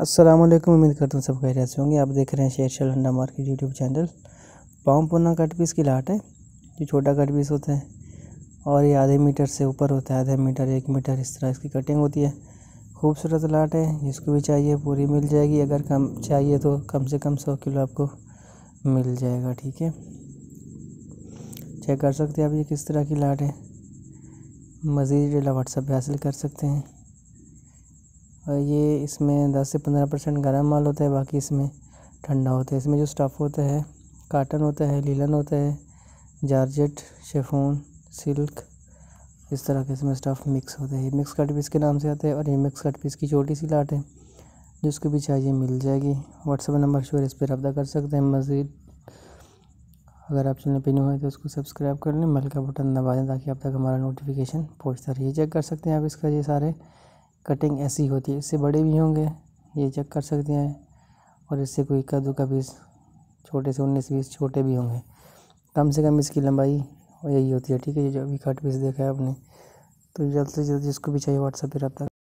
अस्सलाम वालेकुम उम्मीद करता हूँ सब खैरियत से होंगे आप देख रहे हैं शेर शल हंडा मार्केट यूट्यूब चैनल पाँव पुना कट पीस की लाट है जो छोटा कट पीस होता है और ये आधे मीटर से ऊपर होता है आधा मीटर एक मीटर इस तरह इसकी कटिंग होती है खूबसूरत लाट है जिसको भी चाहिए पूरी मिल जाएगी अगर कम चाहिए तो कम से कम सौ किलो आपको मिल जाएगा ठीक है चेक कर सकते हैं आप ये किस तरह की लाट है मज़ीद डेला व्हाट्सएप पर हासिल कर सकते हैं ये इसमें 10 से 15 परसेंट गर्म माल होता है बाकी इसमें ठंडा होता है इसमें जो स्टफ़ होता है काटन होता है लीलन होता है जारजेट शेफोन सिल्क इस तरह के इसमें स्टफ़ मिक्स होते हैं मिक्स कट पीस के नाम से आते हैं और ये मिक्स कट पीस की छोटी सी लाट है जिसको भी चाहिए मिल जाएगी व्हाट्सअप नंबर शोर इस पर रब्ता कर सकते हैं मज़ीद अगर आप चैनल पर हुए तो उसको सब्सक्राइब कर लें मल का बटन दबा दें ताकि आप तक हमारा नोटिफिकेशन पहुँचता रहे चेक कर सकते हैं आप इसका ये सारे कटिंग ऐसी होती है इससे बड़े भी होंगे ये चेक कर सकते हैं और इससे कोई कद्दू का पीस छोटे से उन्नीस बीस छोटे भी होंगे कम से कम इसकी लंबाई यही होती है ठीक है ये जो अभी कट पीस देखा है आपने तो जल्द से जल्द जिसको भी चाहिए व्हाट्सएप पर रब्ता